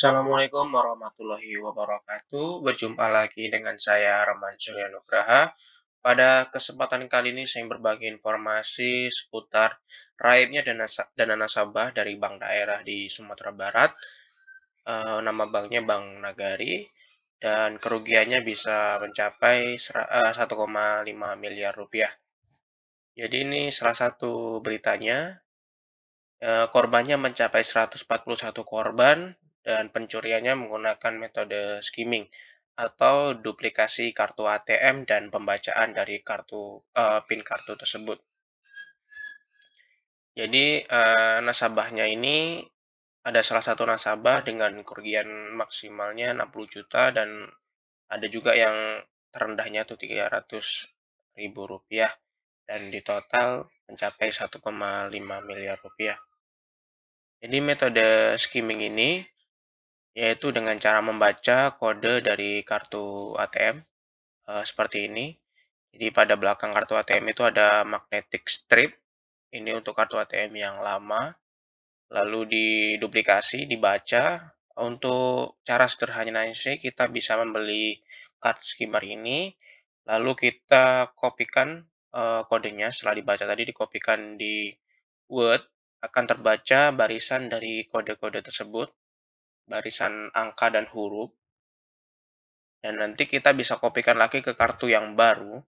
Assalamualaikum warahmatullahi wabarakatuh. Berjumpa lagi dengan saya Rahman Surya Nugraha. Pada kesempatan kali ini saya berbagi informasi seputar raibnya dana, dana nasabah dari bank daerah di Sumatera Barat. E, nama banknya Bank Nagari dan kerugiannya bisa mencapai 1,5 eh, miliar rupiah. Jadi ini salah satu beritanya. E, korbannya mencapai 141 korban dan pencuriannya menggunakan metode skimming atau duplikasi kartu ATM dan pembacaan dari kartu uh, PIN kartu tersebut. Jadi uh, nasabahnya ini ada salah satu nasabah dengan kerugian maksimalnya 60 juta dan ada juga yang terendahnya itu 300 ribu rupiah dan di total mencapai 1,5 miliar rupiah. Jadi metode skimming ini yaitu dengan cara membaca kode dari kartu ATM uh, eh, seperti ini. Jadi pada belakang kartu ATM itu ada magnetic strip. Ini untuk kartu ATM yang lama. Lalu diduplikasi, dibaca. Untuk cara sederhana sih kita bisa membeli card skimmer ini. Lalu kita kopikan uh, kodenya setelah dibaca tadi dikopikan di Word akan terbaca barisan dari kode-kode tersebut barisan angka dan huruf. Dan nanti kita bisa kopikan lagi ke kartu yang baru.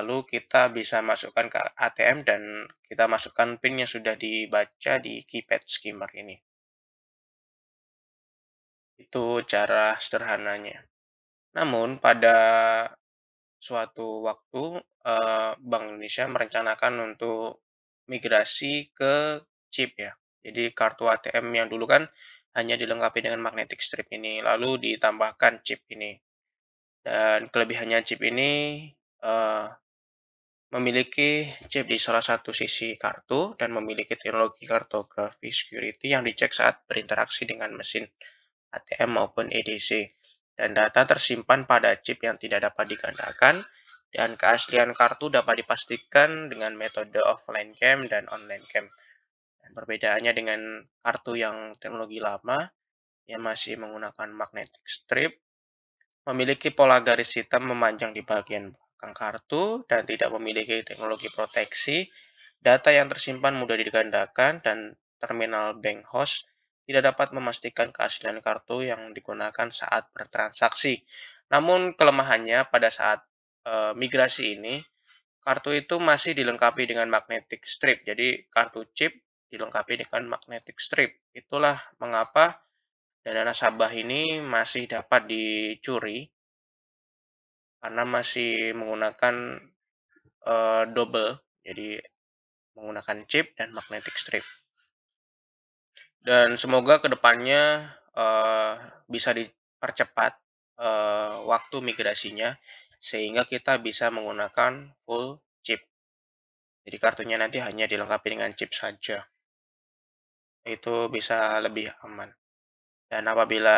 Lalu kita bisa masukkan ke ATM dan kita masukkan PIN yang sudah dibaca di keypad skimmer ini. Itu cara sederhananya. Namun pada suatu waktu eh, Bank Indonesia merencanakan untuk migrasi ke chip ya. Jadi kartu ATM yang dulu kan hanya dilengkapi dengan magnetic strip ini, lalu ditambahkan chip ini. Dan kelebihannya chip ini uh, memiliki chip di salah satu sisi kartu dan memiliki teknologi kartografi security yang dicek saat berinteraksi dengan mesin ATM maupun EDC. Dan data tersimpan pada chip yang tidak dapat digandakan dan keaslian kartu dapat dipastikan dengan metode offline cam dan online cam. Dan perbedaannya dengan kartu yang teknologi lama yang masih menggunakan magnetic strip memiliki pola garis hitam memanjang di bagian belakang kartu dan tidak memiliki teknologi proteksi. Data yang tersimpan mudah digandakan dan terminal bank host tidak dapat memastikan keaslian kartu yang digunakan saat bertransaksi. Namun kelemahannya pada saat e, migrasi ini kartu itu masih dilengkapi dengan magnetic strip. Jadi kartu chip dilengkapi dengan magnetic strip. Itulah mengapa dana nasabah ini masih dapat dicuri karena masih menggunakan uh, double, jadi menggunakan chip dan magnetic strip. Dan semoga kedepannya uh, eh, bisa dipercepat uh, waktu migrasinya sehingga kita bisa menggunakan full chip. Jadi kartunya nanti hanya dilengkapi dengan chip saja itu bisa lebih aman. Dan apabila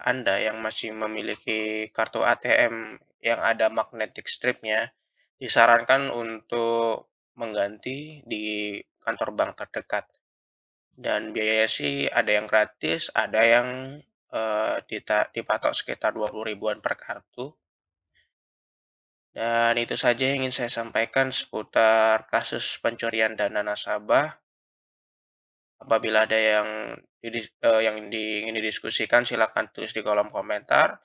Anda yang masih memiliki kartu ATM yang ada magnetic stripnya, disarankan untuk mengganti di kantor bank terdekat. Dan biayanya sih ada yang gratis, ada yang eh, dipatok sekitar 20 ribuan per kartu. Dan itu saja yang ingin saya sampaikan seputar kasus pencurian dana nasabah. Apabila ada yang eh, yang ingin didiskusikan, silakan tulis di kolom komentar.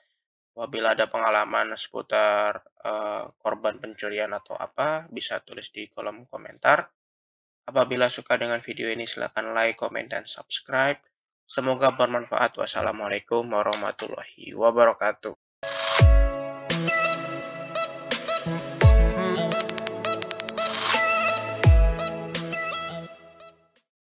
Apabila ada pengalaman seputar eh, korban pencurian atau apa, bisa tulis di kolom komentar. Apabila suka dengan video ini, silakan like, komen, dan subscribe. Semoga bermanfaat. Wassalamualaikum warahmatullahi wabarakatuh.